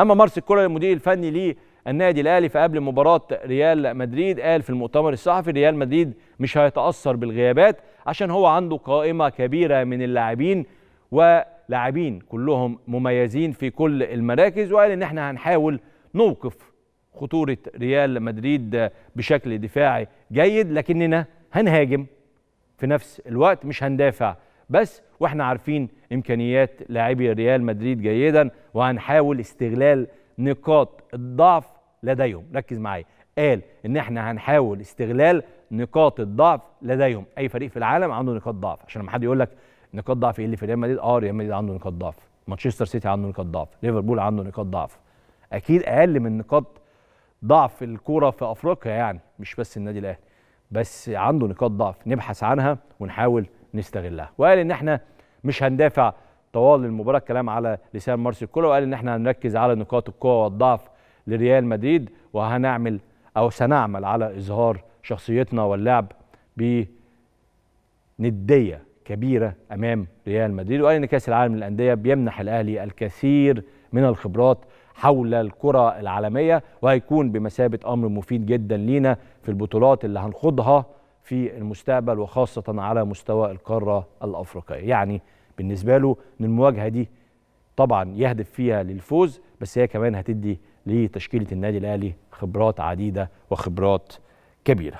اما مارسيل كولر المدير الفني للنادي الاهلي فقبل مباراه ريال مدريد قال في المؤتمر الصحفي ريال مدريد مش هيتاثر بالغيابات عشان هو عنده قائمه كبيره من اللاعبين ولاعبين كلهم مميزين في كل المراكز وقال ان احنا هنحاول نوقف خطوره ريال مدريد بشكل دفاعي جيد لكننا هنهاجم في نفس الوقت مش هندافع بس واحنا عارفين امكانيات لاعبي ريال مدريد جيدا وهنحاول استغلال نقاط الضعف لديهم ركز معايا قال ان احنا هنحاول استغلال نقاط الضعف لديهم اي فريق في العالم عنده نقاط ضعف عشان لما حد يقول لك نقاط ضعف ايه اللي في ريال مدريد اه ريال مدريد عنده نقاط ضعف مانشستر سيتي عنده نقاط ضعف ليفربول عنده نقاط ضعف اكيد اقل من نقاط ضعف الكوره في افريقيا يعني مش بس النادي الاهلي بس عنده نقاط ضعف نبحث عنها ونحاول نستغلها وقال ان احنا مش هندافع طوال المباراه الكلام على لسان مارسيل كولر وقال ان احنا هنركز على نقاط القوه والضعف لريال مدريد وهنعمل او سنعمل على اظهار شخصيتنا واللعب بنديه كبيره امام ريال مدريد وقال ان كاس العالم للانديه بيمنح الاهلي الكثير من الخبرات حول الكره العالميه وهيكون بمثابه امر مفيد جدا لينا في البطولات اللي هنخوضها في المستقبل وخاصة على مستوى القارة الأفريقية يعني بالنسبة له أن المواجهة دي طبعا يهدف فيها للفوز بس هي كمان هتدي لتشكيلة النادي الأهلي خبرات عديدة وخبرات كبيرة